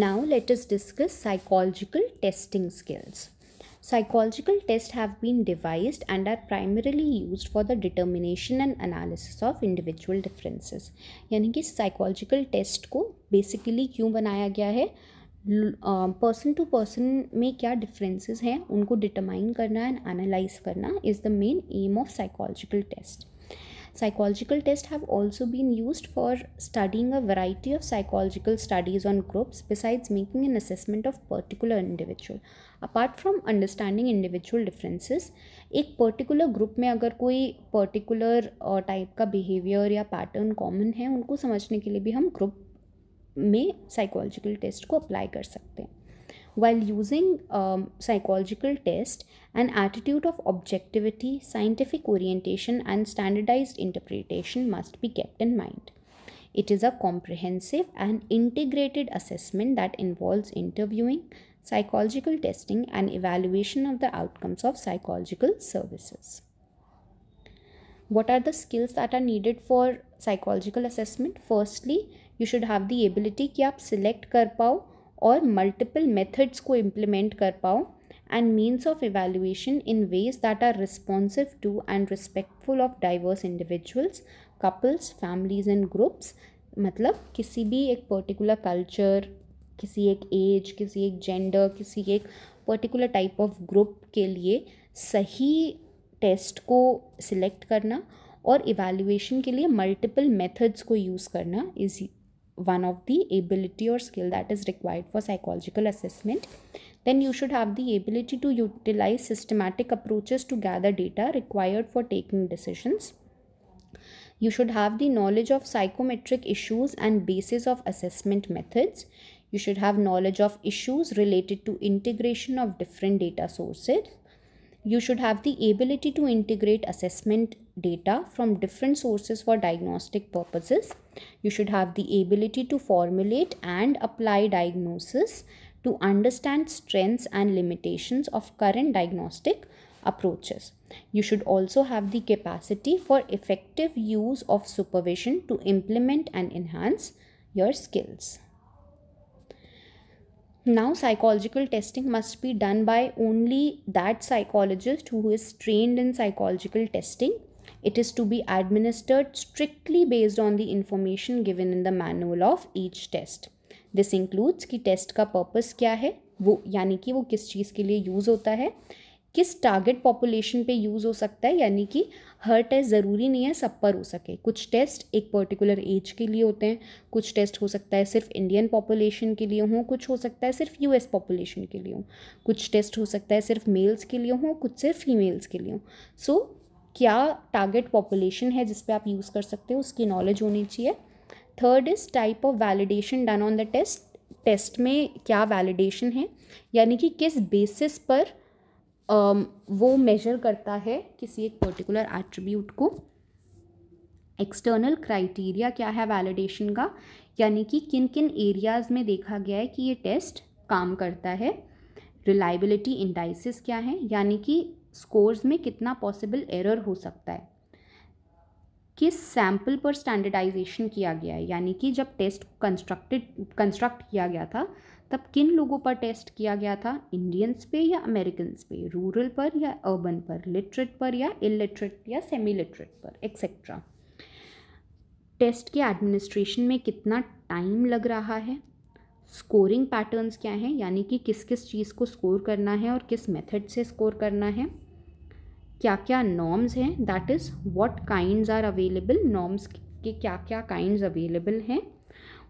Now let us discuss psychological testing skills. Psychological tests have been devised and are primarily used for the determination and analysis of individual differences. यानी कि psychological test को basically क्यों बनाया गया है person to person में क्या differences हैं उनको डिटरमाइन करना एंड एनालाइज करना is the main aim of psychological test Psychological tests have also been used for studying a variety of psychological studies on groups besides making an assessment of particular individual. Apart from understanding individual differences एक particular group में अगर कोई particular type का behaviour या pattern common है उनको समझने के लिए भी हम ग्रुप में साइकोलॉजिकल टेस्ट को अप्लाई कर सकते हैं While using um, psychological test, an attitude of objectivity, scientific orientation, and standardized interpretation must be kept in mind. It is a comprehensive and integrated assessment that involves interviewing, psychological testing, and evaluation of the outcomes of psychological services. What are the skills that are needed for psychological assessment? Firstly, you should have the ability कि आप select और multiple methods को implement कर पाओ and means of evaluation in ways that are responsive to and respectful of diverse individuals couples families and groups मतलब किसी भी एक पर्टिकुलर कल्चर किसी एक एज किसी एक जेंडर किसी एक पर्टिकुलर टाइप ऑफ ग्रुप के लिए सही टेस्ट को सिलेक्ट करना और इवैल्यूएशन के लिए मल्टीपल मेथड्स को यूज़ करना is one of the ability or skill that is required for psychological assessment then you should have the ability to utilize systematic approaches to gather data required for taking decisions you should have the knowledge of psychometric issues and basis of assessment methods you should have knowledge of issues related to integration of different data sources you should have the ability to integrate assessment data from different sources for diagnostic purposes. You should have the ability to formulate and apply diagnosis to understand strengths and limitations of current diagnostic approaches. You should also have the capacity for effective use of supervision to implement and enhance your skills. Now, psychological testing must be done by only that psychologist who is trained in psychological testing It is to be administered strictly based on the information given in the manual of each test. This includes कि test का purpose क्या है वो यानी कि वो किस चीज़ के लिए यूज़ होता है किस टारगेट पॉपुलेशन पे यूज़ हो सकता है यानी कि हर टेस्ट ज़रूरी नहीं है सब पर हो सके कुछ टेस्ट एक पर्टिकुलर एज के लिए होते हैं कुछ टेस्ट हो सकता है सिर्फ इंडियन पॉपुलेशन के लिए हों कुछ हो सकता है सिर्फ यूएस पॉपुलेशन के लिए हों कुछ टेस्ट हो सकता है सिर्फ मेल्स के लिए हों कुछ सिर्फ फीमेल्स के लिए हों सो क्या टारगेट पॉपुलेशन है जिस आप यूज़ कर सकते हो उसकी नॉलेज होनी चाहिए third is type of validation done on the test test में क्या वैलिडेशन है यानी कि किस बेसिस पर um, वो मेजर करता है किसी एक पर्टिकुलर एट्रीब्यूट को एक्सटर्नल क्राइटेरिया क्या है वैलिडेशन का यानी कि किन किन एरियाज़ में देखा गया है कि ये टेस्ट काम करता है रिलायबिलिटी इंडाइसिस क्या है यानी कि स्कोर्स में कितना पॉसिबल एरर हो सकता है किस सैम्पल पर स्टैंडर्डाइजेशन किया गया है यानी कि जब टेस्ट कंस्ट्रक्टेड कंस्ट्रक्ट किया गया था तब किन लोगों पर टेस्ट किया गया था इंडियंस पे या अमेरिकन पे रूरल पर या अर्बन पर लिटरेट पर या इलिटरेट या सेमी लिटरेट पर एक्सेट्रा टेस्ट के एडमिनिस्ट्रेशन में कितना टाइम लग रहा है स्कोरिंग पैटर्न्स क्या हैं यानी कि किस किस चीज़ को स्कोर करना है और किस मेथड से स्कोर करना है क्या क्या नॉर्म्स हैं that is what kind are available norms के क्या क्या काइंड अवेलेबल हैं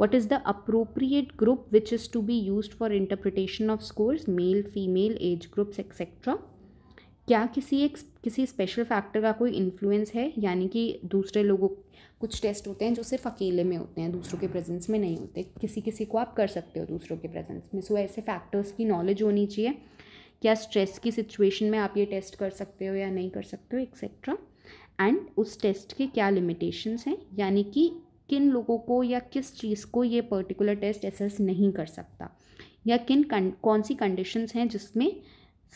what is the appropriate group which is to be use for interpretation of scores male female age groups etcetera क्या किसी एक किसी स्पेशल फैक्टर का कोई इन्फ्लुएंस है यानी कि दूसरे लोगों कुछ टेस्ट होते हैं जो सिर्फ अकेले में होते हैं दूसरों के प्रेजेंस में नहीं होते किसी किसी को आप कर सकते हो दूसरों के प्रेजेंस में सो ऐसे फैक्टर्स की नॉलेज होनी चाहिए क्या स्ट्रेस की सिचुएशन में आप ये टेस्ट कर सकते हो या नहीं कर सकते हो एक्सेट्रा एंड उस टेस्ट के क्या लिमिटेशंस हैं यानी कि किन लोगों को या किस चीज़ को ये पर्टिकुलर टेस्ट असेस नहीं कर सकता या किन कौन सी कंडीशंस हैं जिसमें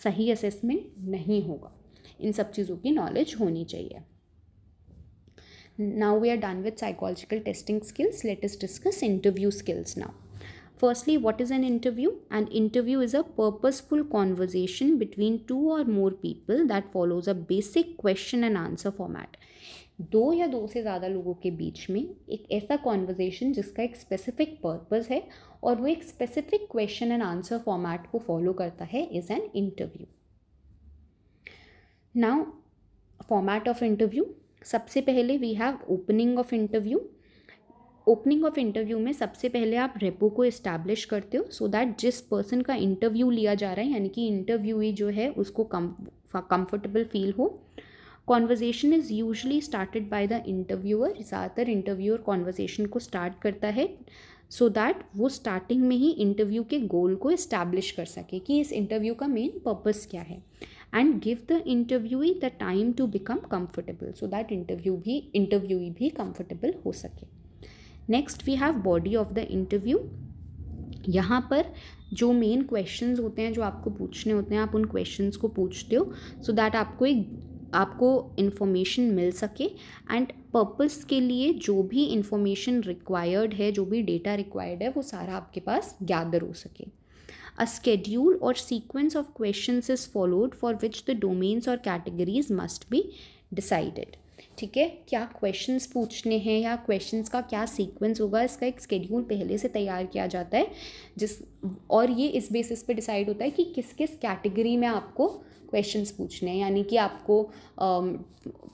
सही असेसमेंट नहीं होगा इन सब चीज़ों की नॉलेज होनी चाहिए now we are done with psychological testing skills latest discuss interview skills now firstly what is an interview and interview is a purposeful conversation between two or more people that follows a basic question and answer format दो या दो से ज़्यादा लोगों के बीच में एक ऐसा कॉन्वर्जेशन जिसका एक स्पेसिफिक पर्पज़ है और वो एक specific question and answer format को फॉलो करता है is an interview now format of interview सबसे पहले we have opening of interview opening of interview में सबसे पहले आप रेपो को इस्टेब्लिश करते हो सो दैट जिस पर्सन का इंटरव्यू लिया जा रहा है यानी कि ही जो है उसको कम कंफर्टेबल फील हो conversation is usually started by the interviewer ज़्यादातर इंटरव्यूअर कॉन्वर्जेशन को स्टार्ट करता है सो so दैट वो स्टार्टिंग में ही इंटरव्यू के गोल को इस्टेब्लिश कर सके कि इस इंटरव्यू का मेन पर्पज़ क्या है and give the interview the time to become comfortable so that interview भी इंटरव्यू भी कम्फर्टेबल हो सके next we have body of the interview यहाँ पर जो मेन क्वेश्चंस होते हैं जो आपको पूछने होते हैं आप उन क्वेश्चंस को पूछते हो सो so दैट आपको एक आपको इन्फॉर्मेशन मिल सके एंड पर्पस के लिए जो भी इन्फॉर्मेशन रिक्वायर्ड है जो भी डेटा रिक्वायर्ड है वो सारा आपके पास गैदर हो सके A schedule or sequence of questions is followed for which the domains or categories must be decided. ठीक है क्या क्वेश्चंस पूछने हैं या क्वेश्चंस का क्या सीक्वेंस होगा इसका एक स्केड्यूल पहले से तैयार किया जाता है जिस और ये इस बेसिस पे डिसाइड होता है कि किस किस कैटेगरी में आपको क्वेश्चंस पूछने हैं यानी कि आपको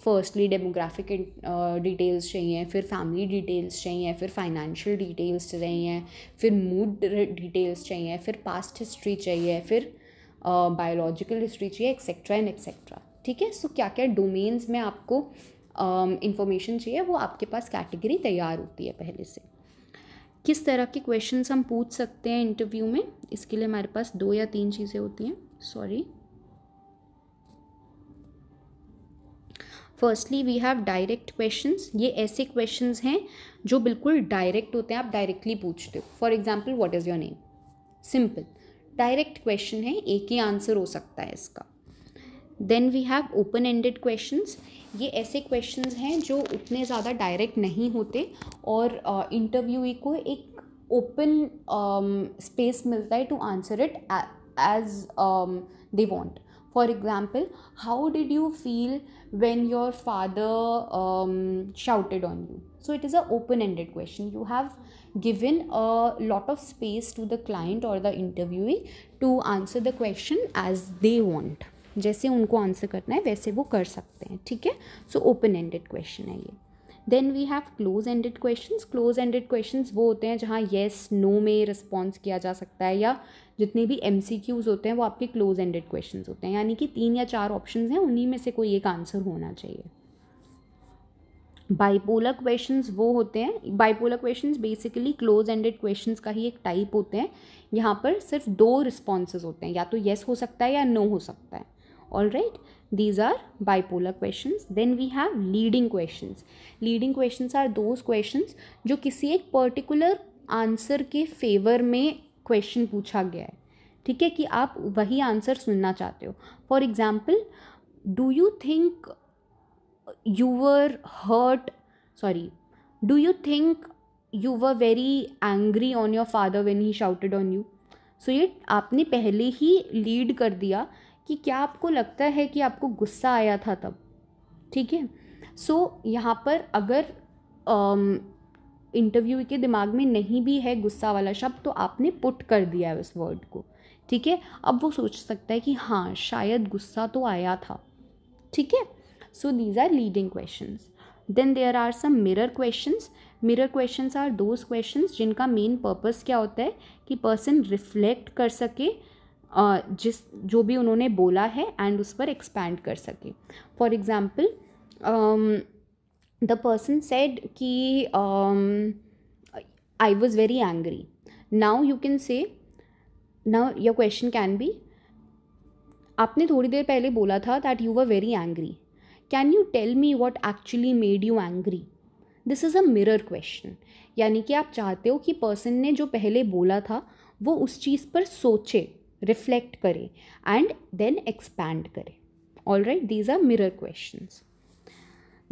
फर्स्टली डेमोग्राफिक डिटेल्स चाहिए फिर फैमिली डिटेल्स चाहिए फिर फाइनेंशियल डिटेल्स चाहिए फिर मूड डिटेल्स चाहिए फिर पास्ट हिस्ट्री चाहिए फिर बायोलॉजिकल हिस्ट्री चाहिए एक्सेट्रा एंड एक्सेट्रा ठीक है सो क्या क्या डोमेन्स में आपको इंफॉर्मेशन चाहिए वो आपके पास कैटेगरी तैयार होती है पहले से किस तरह के क्वेश्चन हम पूछ सकते हैं इंटरव्यू में इसके लिए हमारे पास दो या तीन चीज़ें होती हैं sorry firstly we have direct questions ये ऐसे क्वेश्चंस हैं जो बिल्कुल डायरेक्ट होते हैं आप डायरेक्टली पूछते हो for example what is your name simple direct question है एक ही आंसर हो सकता है इसका then we have open ended questions ये ऐसे क्वेश्चंस हैं जो उतने ज़्यादा डायरेक्ट नहीं होते और इंटरव्यू uh, को एक ओपन स्पेस um, मिलता है to answer it as they want for example how did you feel when your father um, shouted on you so it is an open-ended question you have given a lot of space to the client or the interviewee to answer the question as they want जैसे उनको answer करना है वैसे वो कर सकते हैं ठीक है सो ओपन एंडेड क्वेश्चन है ये then we have close ended questions close ended questions वो होते हैं जहाँ येस नो में रिस्पॉन्स किया जा सकता है या जितने भी एम होते हैं वो आपके क्लोज एंडेड क्वेश्चन होते हैं यानी कि तीन या चार ऑप्शन हैं उन्हीं में से कोई एक आंसर होना चाहिए बाइपोलर क्वेश्चंस वो होते हैं bipolar questions basically close ended questions का ही एक टाइप होते हैं यहाँ पर सिर्फ दो रिस्पॉन्स होते हैं या तो येस हो सकता है या नो हो सकता है all right right? these are bipolar questions then we have leading questions leading questions are those questions जो किसी एक particular आंसर के फेवर में क्वेश्चन पूछा गया है ठीक है कि आप वही आंसर सुनना चाहते हो for example do you think you were hurt sorry do you think you were very angry on your father when he shouted on you so ये आपने पहले ही लीड कर दिया कि क्या आपको लगता है कि आपको गुस्सा आया था तब ठीक है सो so, यहाँ पर अगर इंटरव्यू के दिमाग में नहीं भी है गुस्सा वाला शब्द तो आपने पुट कर दिया है उस वर्ड को ठीक है अब वो सोच सकता है कि हाँ शायद गुस्सा तो आया था ठीक है so these are leading question then there are some mirror question mirror question are those question जिनका मेन पर्पज़ क्या होता है कि पर्सन रिफ्लेक्ट कर सके जिस जो भी उन्होंने बोला है एंड उस पर एक्सपैंड कर सके for example the person said कि I was very angry now you can say now your question can be आपने थोड़ी देर पहले बोला था that you were very angry can you tell me what actually made you angry this is a mirror question यानी कि आप चाहते हो कि पर्सन ने जो पहले बोला था वो उस चीज़ पर सोचे रिफ्लेक्ट करें एंड देन एक्सपैंड करें all right these are mirror question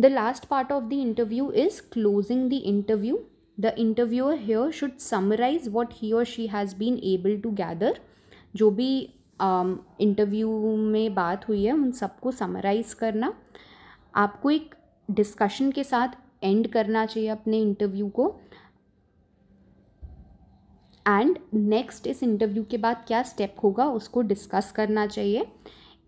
the last part of the interview is closing the interview the interviewer should summarise what he or she has been able to gather जो भी interview um, में बात हुई है उन सबको summarise करना आपको एक डिस्कशन के साथ एंड करना चाहिए अपने इंटरव्यू को एंड नेक्स्ट इस इंटरव्यू के बाद क्या स्टेप होगा उसको डिस्कस करना चाहिए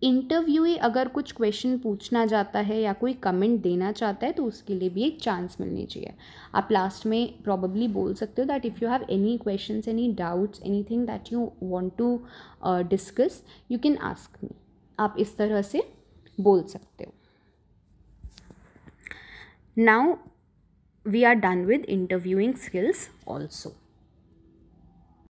इंटरव्यू अगर कुछ क्वेश्चन पूछना चाहता है या कोई कमेंट देना चाहता है तो उसके लिए भी एक चांस मिलनी चाहिए आप लास्ट में प्रॉब्ली बोल सकते हो that if you have any question any doubts any thing that you want to discuss you can ask me आप इस तरह से बोल सकते हो now we are done with interviewing skills also